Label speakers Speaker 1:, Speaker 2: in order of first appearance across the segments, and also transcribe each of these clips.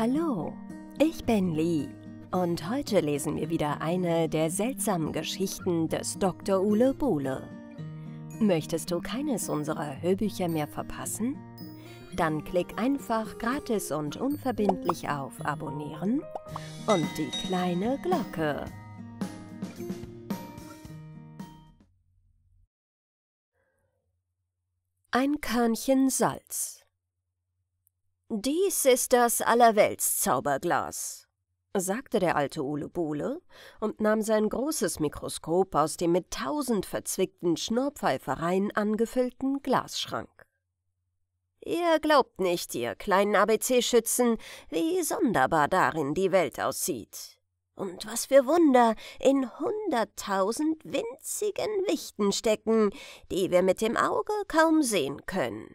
Speaker 1: Hallo, ich bin Lee und heute lesen wir wieder eine der seltsamen Geschichten des Dr. Ule Bule. Möchtest du keines unserer Hörbücher mehr verpassen? Dann klick einfach gratis und unverbindlich auf Abonnieren und die kleine Glocke. Ein Körnchen Salz dies ist das Allerweltszauberglas, sagte der alte Ole und nahm sein großes Mikroskop aus dem mit tausend verzwickten Schnurrpfeifereien angefüllten Glasschrank. Ihr glaubt nicht, ihr kleinen ABC-Schützen, wie sonderbar darin die Welt aussieht. Und was für Wunder in hunderttausend winzigen Wichten stecken, die wir mit dem Auge kaum sehen können.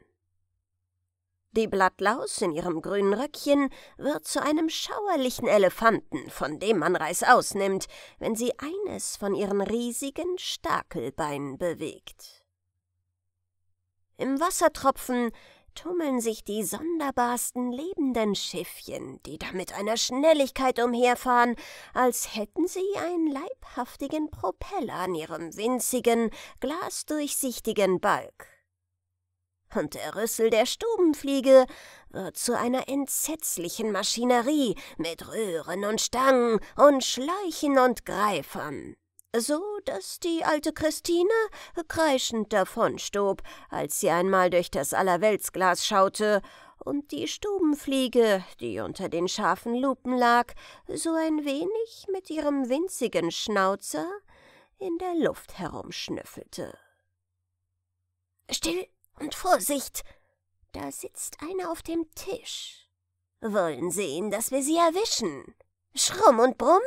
Speaker 1: Die Blattlaus in ihrem grünen Röckchen wird zu einem schauerlichen Elefanten, von dem man Reißaus nimmt, wenn sie eines von ihren riesigen Stakelbeinen bewegt. Im Wassertropfen tummeln sich die sonderbarsten lebenden Schiffchen, die da mit einer Schnelligkeit umherfahren, als hätten sie einen leibhaftigen Propeller an ihrem winzigen, glasdurchsichtigen Balk und der Rüssel der Stubenfliege wird zu einer entsetzlichen Maschinerie mit Röhren und Stangen und Schläuchen und Greifern, so dass die alte Christine kreischend davonstob, als sie einmal durch das Allerweltsglas schaute und die Stubenfliege, die unter den scharfen Lupen lag, so ein wenig mit ihrem winzigen Schnauzer in der Luft herumschnüffelte. Still, und Vorsicht! Da sitzt einer auf dem Tisch. Wollen sehen, dass wir sie erwischen. Schrumm und Brumm?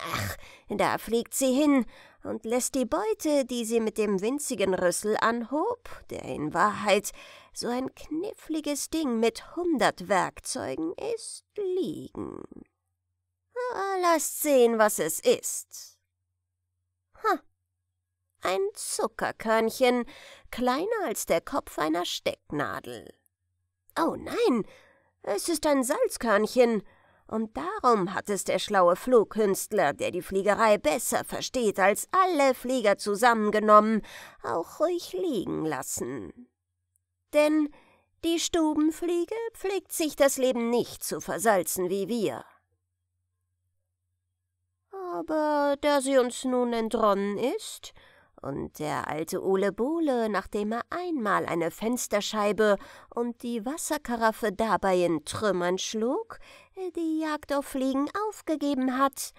Speaker 1: Ach, da fliegt sie hin und lässt die Beute, die sie mit dem winzigen Rüssel anhob, der in Wahrheit so ein kniffliges Ding mit hundert Werkzeugen ist, liegen. Ah, lasst sehen, was es ist. Ha, ein Zuckerkörnchen, kleiner als der Kopf einer Stecknadel. Oh nein, es ist ein Salzkörnchen, und darum hat es der schlaue Flugkünstler, der die Fliegerei besser versteht als alle Flieger zusammengenommen, auch ruhig liegen lassen. Denn die Stubenfliege pflegt sich das Leben nicht zu versalzen wie wir. Aber da sie uns nun entronnen ist, und der alte Ole Bole, nachdem er einmal eine Fensterscheibe und die Wasserkaraffe dabei in Trümmern schlug, die Jagd auf Fliegen aufgegeben hat.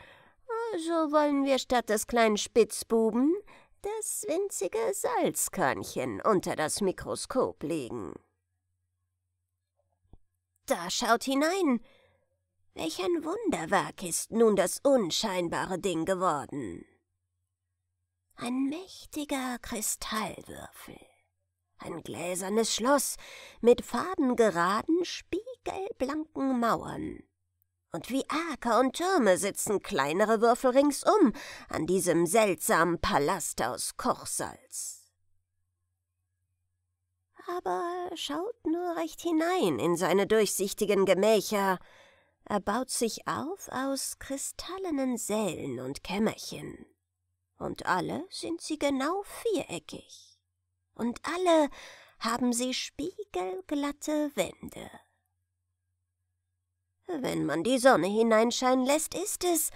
Speaker 1: So wollen wir statt des kleinen Spitzbuben das winzige Salzkörnchen unter das Mikroskop legen. Da schaut hinein! Welch ein Wunderwerk ist nun das unscheinbare Ding geworden! Ein mächtiger Kristallwürfel, ein gläsernes Schloss mit fadengeraden, spiegelblanken Mauern. Und wie Erker und Türme sitzen kleinere Würfel ringsum an diesem seltsamen Palast aus Kochsalz. Aber schaut nur recht hinein in seine durchsichtigen Gemächer. Er baut sich auf aus kristallenen Sälen und Kämmerchen und alle sind sie genau viereckig, und alle haben sie spiegelglatte Wände. Wenn man die Sonne hineinscheinen lässt, ist es,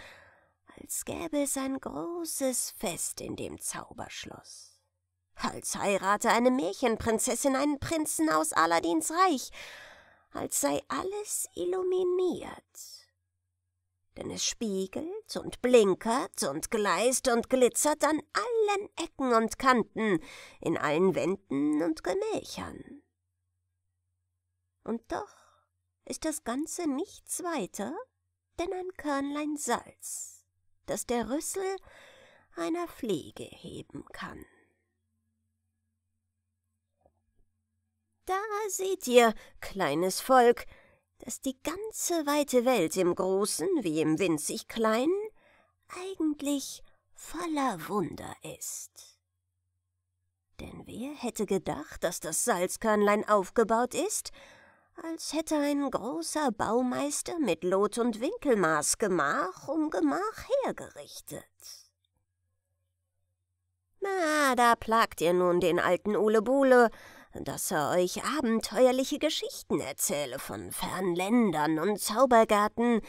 Speaker 1: als gäbe es ein großes Fest in dem Zauberschloss. Als heirate eine Märchenprinzessin einen Prinzen aus Aladins Reich, als sei alles illuminiert denn es spiegelt und blinkert und gleist und glitzert an allen Ecken und Kanten, in allen Wänden und Gemächern. Und doch ist das Ganze nichts weiter, denn ein Körnlein Salz, das der Rüssel einer Fliege heben kann. Da seht ihr, kleines Volk, dass die ganze weite Welt im Großen wie im winzig Kleinen eigentlich voller Wunder ist. Denn wer hätte gedacht, dass das Salzkörnlein aufgebaut ist, als hätte ein großer Baumeister mit Lot und Winkelmaß Gemach um Gemach hergerichtet. Na, da plagt ihr nun den alten Ulebule, dass er euch abenteuerliche Geschichten erzähle von fernen Ländern und Zaubergärten,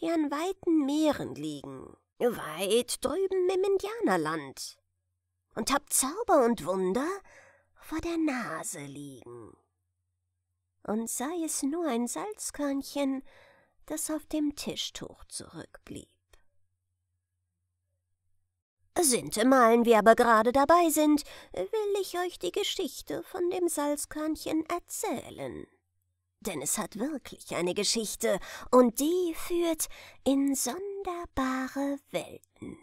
Speaker 1: die an weiten Meeren liegen, weit drüben im Indianerland. Und habt Zauber und Wunder vor der Nase liegen. Und sei es nur ein Salzkörnchen, das auf dem Tischtuch zurückblieb. Sintemal wir aber gerade dabei sind, will ich euch die Geschichte von dem Salzkörnchen erzählen. Denn es hat wirklich eine Geschichte, und die führt in sonderbare Welten.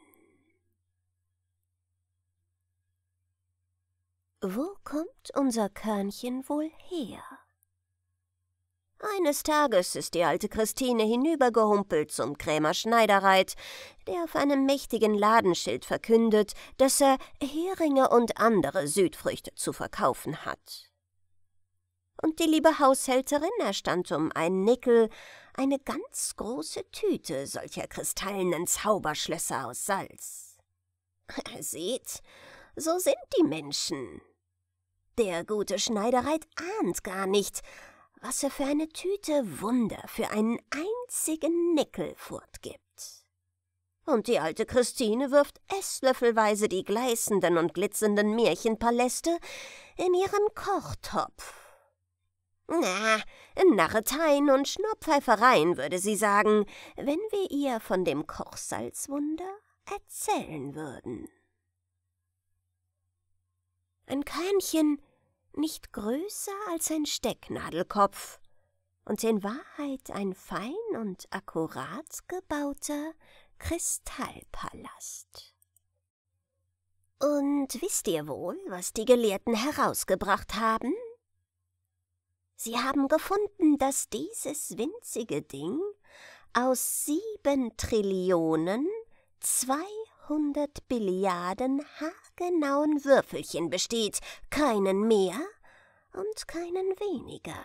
Speaker 1: Wo kommt unser Körnchen wohl her? Eines Tages ist die alte Christine hinübergehumpelt zum Krämer Schneidereit, der auf einem mächtigen Ladenschild verkündet, dass er Heringe und andere Südfrüchte zu verkaufen hat. Und die liebe Haushälterin erstand um einen Nickel eine ganz große Tüte solcher kristallenen Zauberschlösser aus Salz. Seht, so sind die Menschen. Der gute Schneidereit ahnt gar nicht, was er für eine Tüte Wunder für einen einzigen Nickel fortgibt. Und die alte Christine wirft esslöffelweise die gleißenden und glitzernden Märchenpaläste in ihren Kochtopf. Na, Narreteien und Schnurrpfeifereien, würde sie sagen, wenn wir ihr von dem Kochsalzwunder erzählen würden. Ein Körnchen nicht größer als ein Stecknadelkopf und in Wahrheit ein fein und akkurat gebauter Kristallpalast. Und wisst ihr wohl, was die Gelehrten herausgebracht haben? Sie haben gefunden, dass dieses winzige Ding aus sieben Trillionen zwei hundert Billiarden haargenauen Würfelchen besteht, keinen mehr und keinen weniger.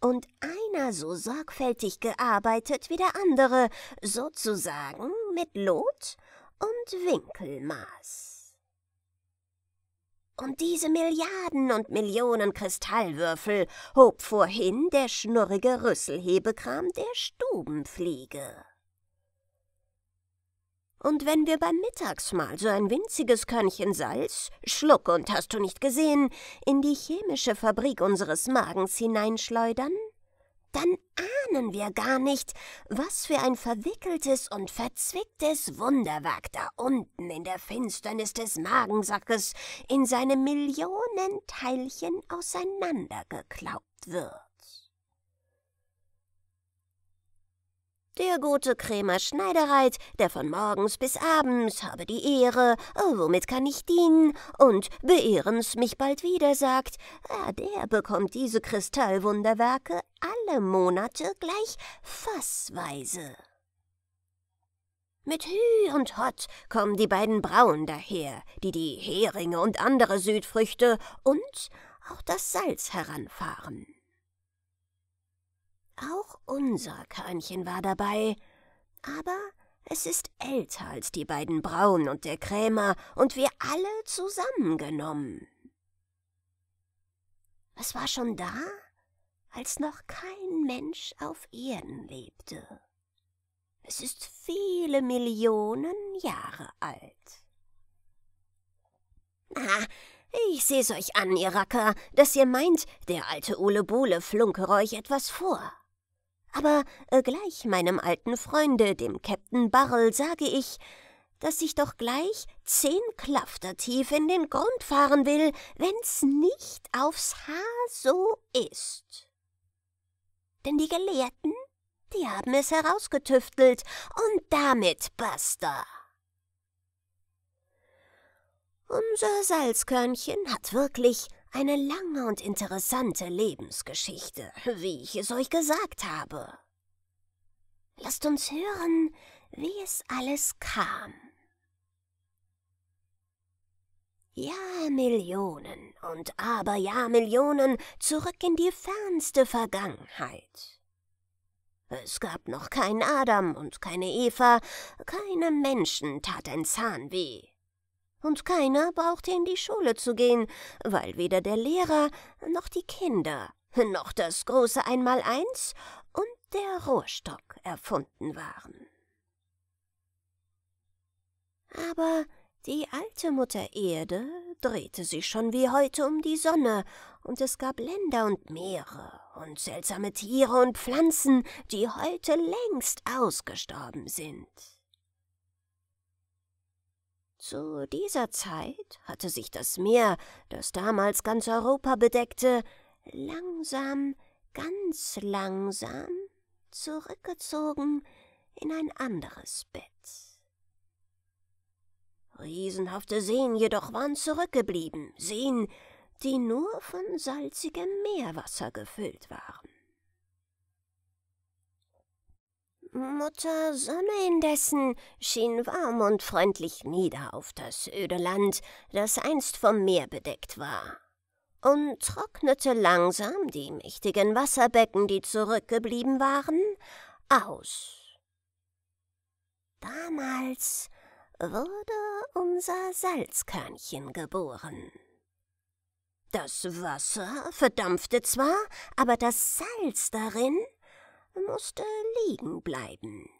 Speaker 1: Und einer so sorgfältig gearbeitet wie der andere, sozusagen mit Lot und Winkelmaß. Und diese Milliarden und Millionen Kristallwürfel hob vorhin der schnurrige Rüsselhebekram der Stubenfliege. Und wenn wir beim Mittagsmahl so ein winziges Körnchen Salz, Schluck und hast du nicht gesehen, in die chemische Fabrik unseres Magens hineinschleudern, dann ahnen wir gar nicht, was für ein verwickeltes und verzwicktes Wunderwerk da unten in der Finsternis des Magensackes in seine Millionen Teilchen auseinandergeklaubt wird. Der gute Krämer Schneidereit, der von morgens bis abends, habe die Ehre, oh, womit kann ich dienen? Und beehren's mich bald wieder, sagt, ah, der bekommt diese Kristallwunderwerke alle Monate gleich fassweise. Mit Hü und Hott kommen die beiden Brauen daher, die die Heringe und andere Südfrüchte und auch das Salz heranfahren. Auch unser Körnchen war dabei, aber es ist älter als die beiden Braunen und der Krämer und wir alle zusammengenommen. Was war schon da, als noch kein Mensch auf Erden lebte? Es ist viele Millionen Jahre alt. Na, ah, ich seh's euch an, ihr Racker, dass ihr meint, der alte Ole flunkere euch etwas vor. Aber äh, gleich meinem alten Freunde, dem Captain Barrel, sage ich, dass ich doch gleich zehn Klafter tief in den Grund fahren will, wenn's nicht aufs Haar so ist. Denn die Gelehrten, die haben es herausgetüftelt, und damit basta. Unser Salzkörnchen hat wirklich eine lange und interessante Lebensgeschichte, wie ich es euch gesagt habe. Lasst uns hören, wie es alles kam. Jahrmillionen und aber Aberjahrmillionen zurück in die fernste Vergangenheit. Es gab noch keinen Adam und keine Eva, keinem Menschen tat ein Zahn weh. Und keiner brauchte in die Schule zu gehen, weil weder der Lehrer noch die Kinder noch das große Einmaleins und der Rohrstock erfunden waren. Aber die alte Mutter Erde drehte sich schon wie heute um die Sonne, und es gab Länder und Meere und seltsame Tiere und Pflanzen, die heute längst ausgestorben sind. Zu dieser Zeit hatte sich das Meer, das damals ganz Europa bedeckte, langsam, ganz langsam zurückgezogen in ein anderes Bett. Riesenhafte Seen jedoch waren zurückgeblieben, Seen, die nur von salzigem Meerwasser gefüllt waren. Mutter Sonne indessen schien warm und freundlich nieder auf das öde Land, das einst vom Meer bedeckt war, und trocknete langsam die mächtigen Wasserbecken, die zurückgeblieben waren, aus. Damals wurde unser Salzkörnchen geboren. Das Wasser verdampfte zwar, aber das Salz darin musste liegen bleiben.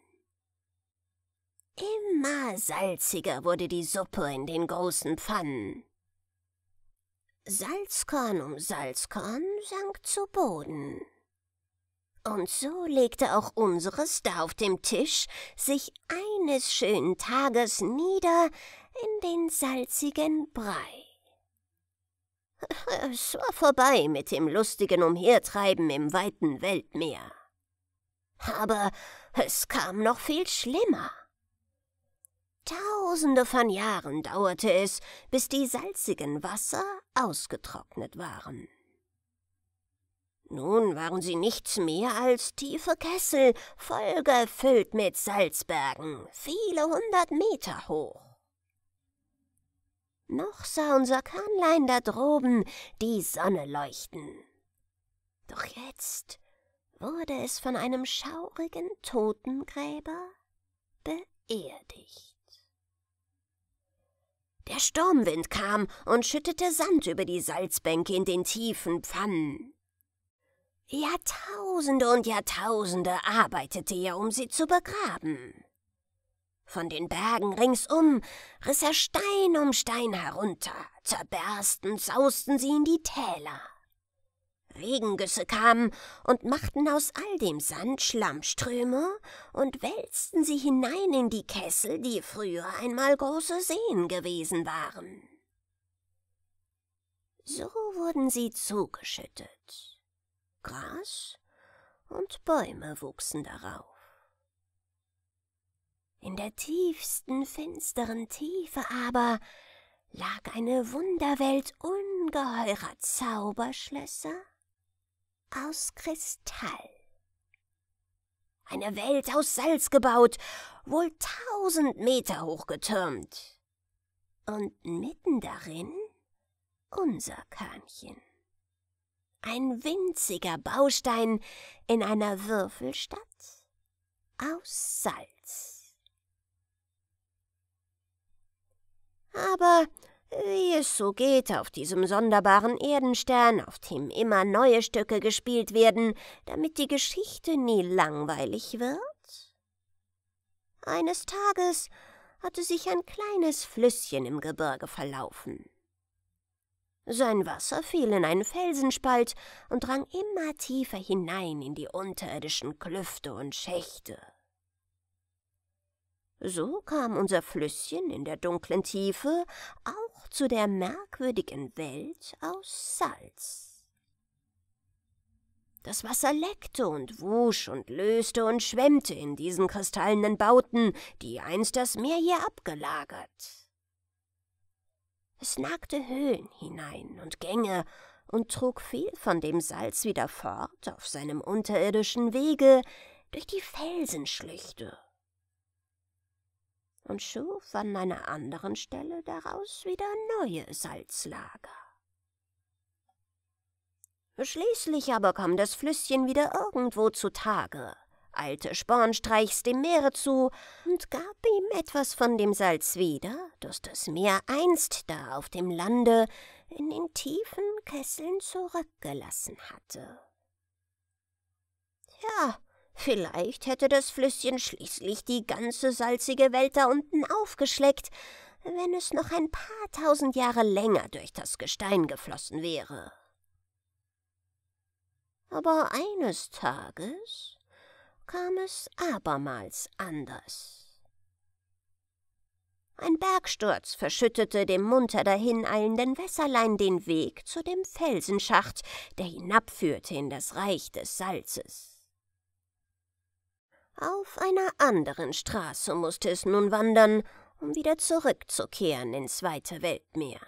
Speaker 1: Immer salziger wurde die Suppe in den großen Pfannen. Salzkorn um Salzkorn sank zu Boden. Und so legte auch unseres da auf dem Tisch sich eines schönen Tages nieder in den salzigen Brei. Es war vorbei mit dem lustigen Umhertreiben im weiten Weltmeer. Aber es kam noch viel schlimmer. Tausende von Jahren dauerte es, bis die salzigen Wasser ausgetrocknet waren. Nun waren sie nichts mehr als tiefe Kessel, vollgefüllt mit Salzbergen, viele hundert Meter hoch. Noch sah unser Kahnlein da droben die Sonne leuchten. Doch jetzt wurde es von einem schaurigen Totengräber beerdigt. Der Sturmwind kam und schüttete Sand über die Salzbänke in den tiefen Pfannen. Jahrtausende und Jahrtausende arbeitete er, um sie zu begraben. Von den Bergen ringsum riss er Stein um Stein herunter, zerbersten, sausten sie in die Täler. Regengüsse kamen und machten aus all dem Sand Schlammströme und wälzten sie hinein in die Kessel, die früher einmal große Seen gewesen waren. So wurden sie zugeschüttet. Gras und Bäume wuchsen darauf. In der tiefsten, finsteren Tiefe aber lag eine Wunderwelt ungeheurer Zauberschlösser, aus Kristall. Eine Welt aus Salz gebaut, wohl tausend Meter hoch getürmt. Und mitten darin unser Körnchen. Ein winziger Baustein in einer Würfelstadt aus Salz. Aber wie es so geht auf diesem sonderbaren Erdenstern, auf dem immer neue Stücke gespielt werden, damit die Geschichte nie langweilig wird? Eines Tages hatte sich ein kleines Flüsschen im Gebirge verlaufen. Sein Wasser fiel in einen Felsenspalt und drang immer tiefer hinein in die unterirdischen Klüfte und Schächte. So kam unser Flüsschen in der dunklen Tiefe auch zu der merkwürdigen Welt aus Salz. Das Wasser leckte und wusch und löste und schwemmte in diesen kristallenen Bauten, die einst das Meer hier abgelagert. Es nagte Höhlen hinein und Gänge und trug viel von dem Salz wieder fort auf seinem unterirdischen Wege durch die Felsenschlüchte und schuf an einer anderen Stelle daraus wieder neue Salzlager. Schließlich aber kam das Flüsschen wieder irgendwo zutage, eilte Spornstreichs dem Meere zu und gab ihm etwas von dem Salz wieder, das das Meer einst da auf dem Lande in den tiefen Kesseln zurückgelassen hatte. Ja, Vielleicht hätte das Flüsschen schließlich die ganze salzige Welt da unten aufgeschleckt, wenn es noch ein paar tausend Jahre länger durch das Gestein geflossen wäre. Aber eines Tages kam es abermals anders. Ein Bergsturz verschüttete dem munter dahineilenden Wässerlein den Weg zu dem Felsenschacht, der hinabführte in das Reich des Salzes. Auf einer anderen Straße musste es nun wandern, um wieder zurückzukehren ins weite Weltmeer.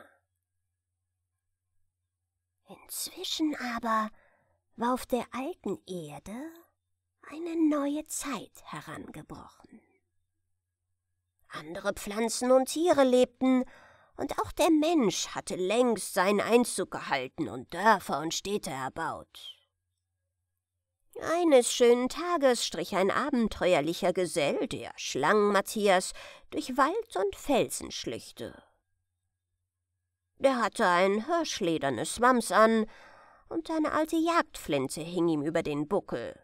Speaker 1: Inzwischen aber war auf der alten Erde eine neue Zeit herangebrochen. Andere Pflanzen und Tiere lebten, und auch der Mensch hatte längst seinen Einzug gehalten und Dörfer und Städte erbaut. Eines schönen Tages strich ein abenteuerlicher Gesell, der Schlangenmatthias, durch Wald und Felsen Felsenschluchte. Der hatte ein hirschledernes Wams an und eine alte Jagdflinte hing ihm über den Buckel.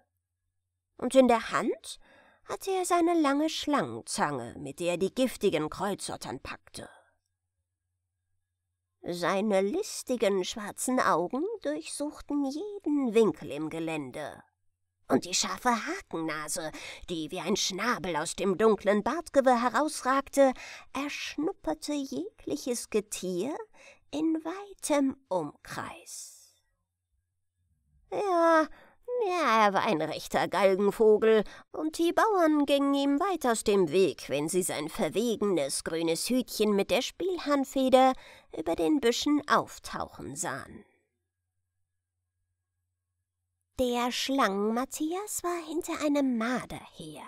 Speaker 1: Und in der Hand hatte er seine lange Schlangenzange, mit der er die giftigen Kreuzottern packte. Seine listigen schwarzen Augen durchsuchten jeden Winkel im Gelände und die scharfe Hakennase, die wie ein Schnabel aus dem dunklen Bartgewirr herausragte, erschnupperte jegliches Getier in weitem Umkreis. Ja, ja, er war ein rechter Galgenvogel, und die Bauern gingen ihm weit aus dem Weg, wenn sie sein verwegenes grünes Hütchen mit der Spielhahnfeder über den Büschen auftauchen sahen. Der Schlangenmatthias war hinter einem Marder her.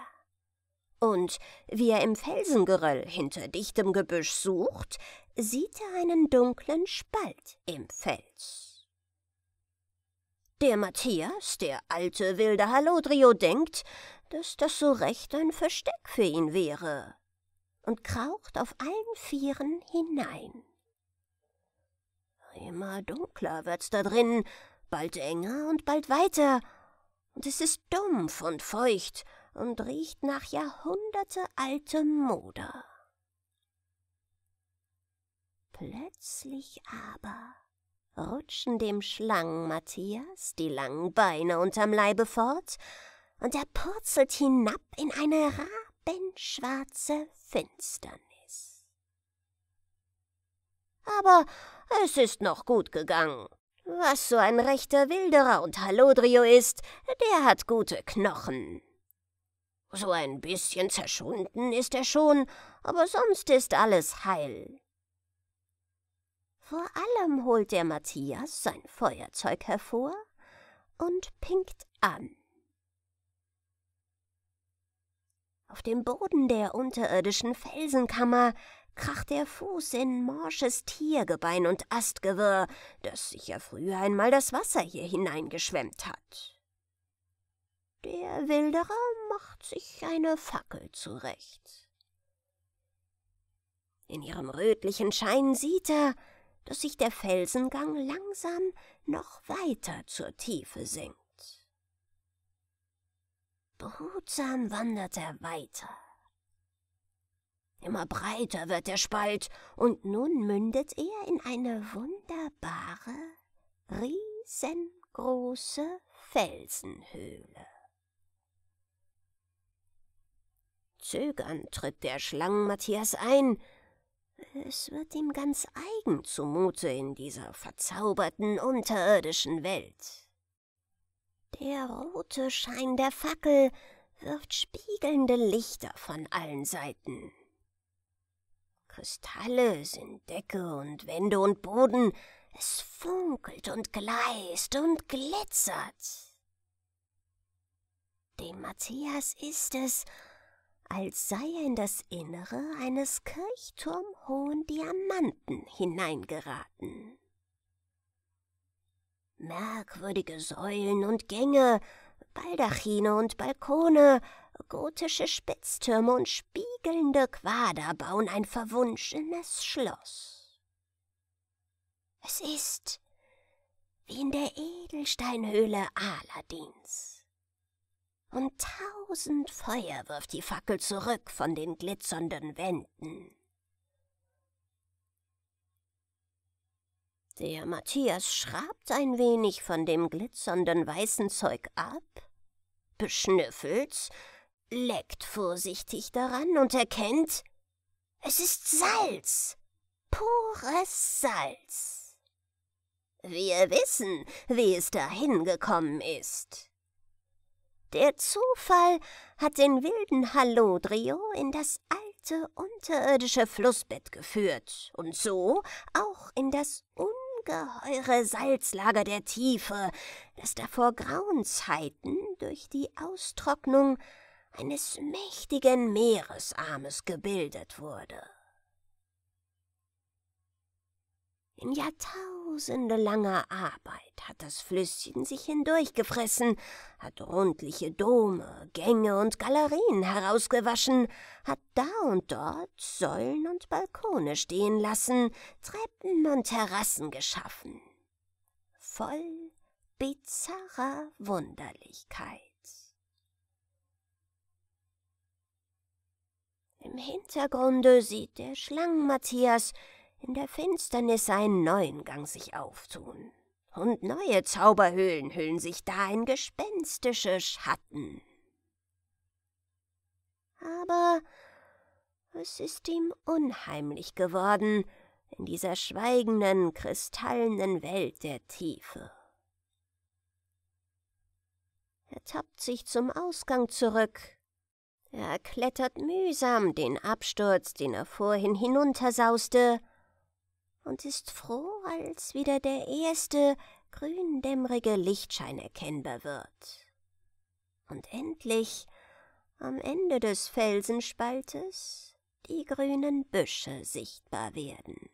Speaker 1: Und wie er im Felsengeröll hinter dichtem Gebüsch sucht, sieht er einen dunklen Spalt im Fels. Der Matthias, der alte wilde Hallodrio, denkt, dass das so recht ein Versteck für ihn wäre und kraucht auf allen Vieren hinein. Immer dunkler wird's da drin, bald enger und bald weiter, und es ist dumpf und feucht und riecht nach jahrhundertealtem Moder. Plötzlich aber rutschen dem Schlangen Matthias die langen Beine unterm Leibe fort, und er purzelt hinab in eine rabenschwarze Finsternis. Aber es ist noch gut gegangen. Was so ein rechter Wilderer und Hallodrio ist, der hat gute Knochen. So ein bisschen zerschunden ist er schon, aber sonst ist alles heil. Vor allem holt der Matthias sein Feuerzeug hervor und pinkt an. Auf dem Boden der unterirdischen Felsenkammer kracht der Fuß in morsches Tiergebein und Astgewirr, das sicher früher einmal das Wasser hier hineingeschwemmt hat. Der Wilderer macht sich eine Fackel zurecht. In ihrem rötlichen Schein sieht er, dass sich der Felsengang langsam noch weiter zur Tiefe sinkt. Behutsam wandert er weiter Immer breiter wird der Spalt, und nun mündet er in eine wunderbare, riesengroße Felsenhöhle. Zögernd tritt der Schlangen Matthias ein. Es wird ihm ganz eigen zumute in dieser verzauberten unterirdischen Welt. Der rote Schein der Fackel wirft spiegelnde Lichter von allen Seiten. Kristalle sind Decke und Wände und Boden, es funkelt und gleist und glitzert. Dem Matthias ist es, als sei er in das Innere eines kirchturmhohen Diamanten hineingeraten. Merkwürdige Säulen und Gänge, Baldachine und Balkone, Gotische Spitztürme und spiegelnde Quader bauen ein verwunschenes Schloss. Es ist wie in der Edelsteinhöhle Aladins. Und tausend Feuer wirft die Fackel zurück von den glitzernden Wänden. Der Matthias schrabt ein wenig von dem glitzernden weißen Zeug ab, beschnüffelt's leckt vorsichtig daran und erkennt, es ist Salz, pures Salz. Wir wissen, wie es dahin gekommen ist. Der Zufall hat den wilden Hallodrio in das alte unterirdische Flussbett geführt und so auch in das ungeheure Salzlager der Tiefe, das da vor grauen durch die Austrocknung eines mächtigen Meeresarmes gebildet wurde. In jahrtausendelanger Arbeit hat das Flüsschen sich hindurchgefressen, hat rundliche Dome, Gänge und Galerien herausgewaschen, hat da und dort Säulen und Balkone stehen lassen, Treppen und Terrassen geschaffen. Voll bizarrer Wunderlichkeit. Im Hintergrunde sieht der Schlangenmatthias in der Finsternis einen neuen Gang sich auftun. Und neue Zauberhöhlen hüllen sich da in gespenstische Schatten. Aber es ist ihm unheimlich geworden in dieser schweigenden, kristallenen Welt der Tiefe. Er tappt sich zum Ausgang zurück er klettert mühsam den Absturz, den er vorhin hinuntersauste, und ist froh, als wieder der erste gründämmerige Lichtschein erkennbar wird. Und endlich, am Ende des Felsenspaltes, die grünen Büsche sichtbar werden.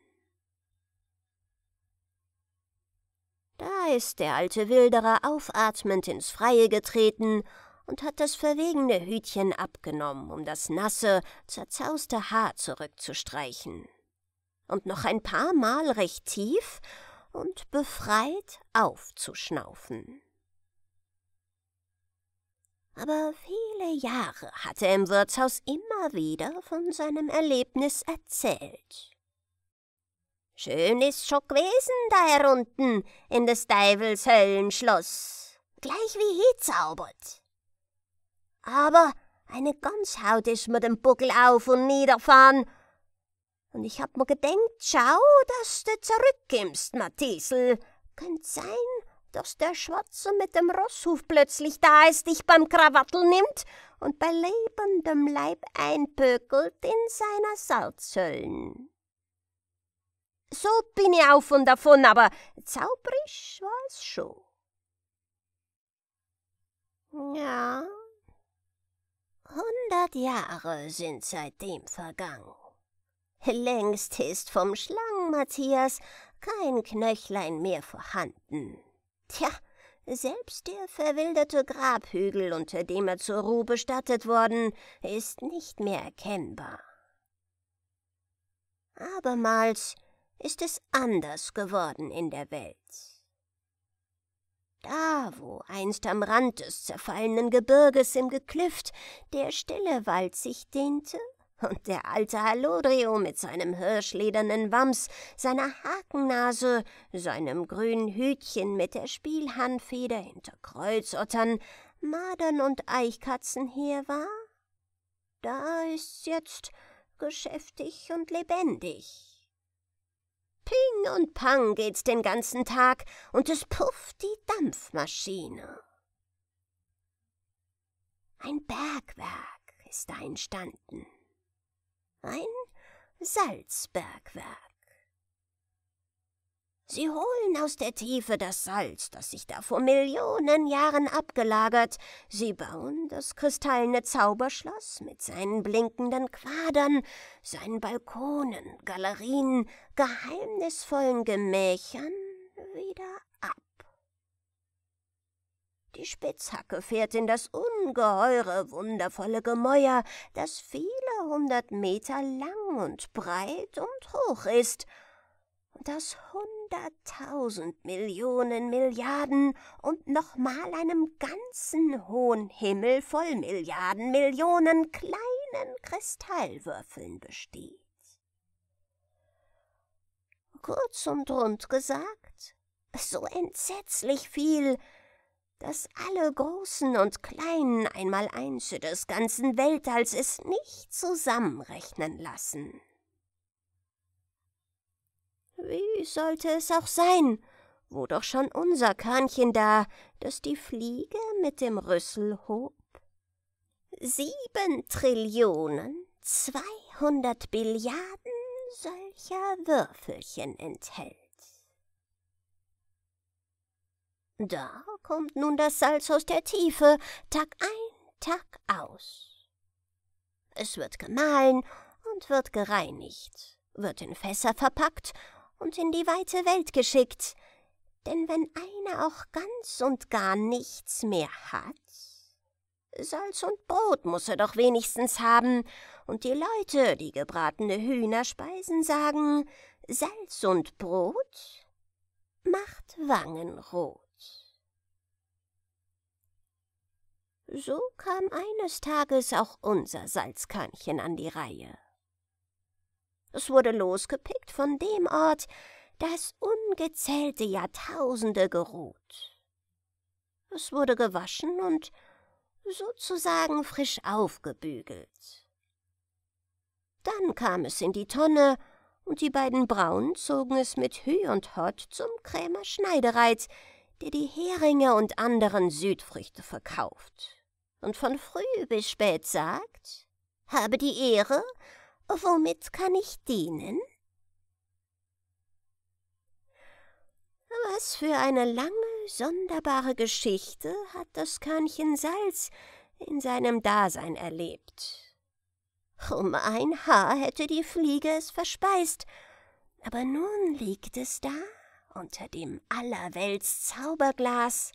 Speaker 1: Da ist der alte Wilderer aufatmend ins Freie getreten und hat das verwegene Hütchen abgenommen, um das nasse, zerzauste Haar zurückzustreichen. Und noch ein paar Mal recht tief und befreit aufzuschnaufen. Aber viele Jahre hat er im Wirtshaus immer wieder von seinem Erlebnis erzählt. Schön ist schon gewesen da herunten in des Deivels Höllenschloss, gleich wie hinzaubert. Aber eine Ganshaut ist mir den Buckel auf und niederfahren. Und ich hab mir gedenkt, schau, dass du zurückkimmst, Mathiesel. Könnt sein, dass der Schwarze mit dem Rosshuf plötzlich da ist, dich beim Krawattel nimmt und bei lebendem Leib einpökelt in seiner Salzhöllen. So bin ich auf und davon, aber zauberisch war's schon. Ja. Hundert Jahre sind seitdem vergangen. Längst ist vom Schlangenmatthias kein Knöchlein mehr vorhanden. Tja, selbst der verwilderte Grabhügel, unter dem er zur Ruhe bestattet worden, ist nicht mehr erkennbar. Abermals ist es anders geworden in der Welt. Da, wo einst am Rand des zerfallenen Gebirges im Geklüft der stille Wald sich dehnte und der alte Hallodrio mit seinem hirschledernen Wams, seiner Hakennase, seinem grünen Hütchen mit der Spielhandfeder hinter Kreuzottern, Madern und Eichkatzen hier war? Da ist's jetzt geschäftig und lebendig. Ping und Pang geht's den ganzen Tag und es pufft die Dampfmaschine. Ein Bergwerk ist da entstanden. Ein Salzbergwerk. Sie holen aus der Tiefe das Salz, das sich da vor Millionen Jahren abgelagert. Sie bauen das kristallene Zauberschloss mit seinen blinkenden Quadern, seinen Balkonen, Galerien, geheimnisvollen Gemächern wieder ab. Die Spitzhacke fährt in das ungeheure, wundervolle Gemäuer, das viele hundert Meter lang und breit und hoch ist – das hunderttausend Millionen Milliarden und nochmal einem ganzen hohen Himmel voll Milliarden Millionen kleinen Kristallwürfeln besteht. Kurz und rund gesagt, so entsetzlich viel, dass alle großen und kleinen einmal eins des ganzen Weltalls es nicht zusammenrechnen lassen. Wie sollte es auch sein? Wo doch schon unser Körnchen da, das die Fliege mit dem Rüssel hob? Sieben Trillionen, zweihundert Billiarden solcher Würfelchen enthält. Da kommt nun das Salz aus der Tiefe, Tag ein, Tag aus. Es wird gemahlen und wird gereinigt, wird in Fässer verpackt und in die weite Welt geschickt. Denn wenn einer auch ganz und gar nichts mehr hat, Salz und Brot muss er doch wenigstens haben, und die Leute, die gebratene Hühner speisen, sagen, Salz und Brot macht Wangen rot. So kam eines Tages auch unser Salzkörnchen an die Reihe. Es wurde losgepickt von dem Ort, das ungezählte Jahrtausende geruht. Es wurde gewaschen und sozusagen frisch aufgebügelt. Dann kam es in die Tonne, und die beiden Braunen zogen es mit Hü und Hott zum Krämer Schneidereit, der die Heringe und anderen Südfrüchte verkauft und von früh bis spät sagt, habe die Ehre, Womit kann ich dienen? Was für eine lange, sonderbare Geschichte hat das Körnchen Salz in seinem Dasein erlebt. Um ein Haar hätte die Fliege es verspeist, aber nun liegt es da unter dem Allerwelts Zauberglas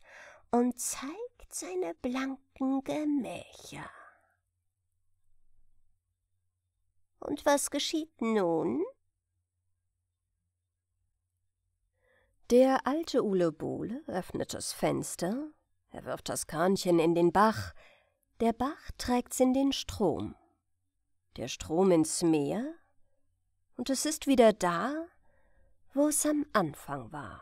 Speaker 1: und zeigt seine blanken Gemächer. Und was geschieht nun? Der alte Ule Bole öffnet das Fenster, er wirft das Kahnchen in den Bach, der Bach trägt's in den Strom, der Strom ins Meer, und es ist wieder da, wo es am Anfang war.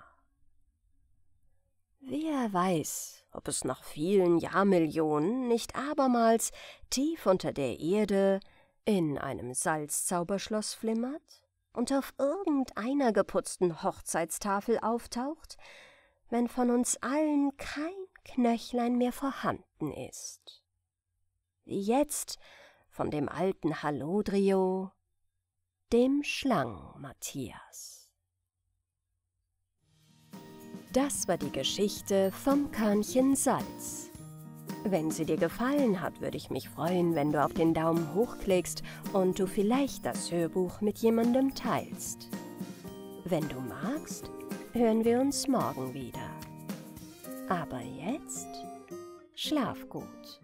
Speaker 1: Wer weiß, ob es nach vielen Jahrmillionen nicht abermals tief unter der Erde in einem Salzzauberschloss flimmert und auf irgendeiner geputzten Hochzeitstafel auftaucht, wenn von uns allen kein Knöchlein mehr vorhanden ist. Wie jetzt von dem alten Hallodrio, dem Schlang-Matthias. Das war die Geschichte vom Körnchen Salz. Wenn sie dir gefallen hat, würde ich mich freuen, wenn du auf den Daumen hoch klickst und du vielleicht das Hörbuch mit jemandem teilst. Wenn du magst, hören wir uns morgen wieder. Aber jetzt schlaf gut.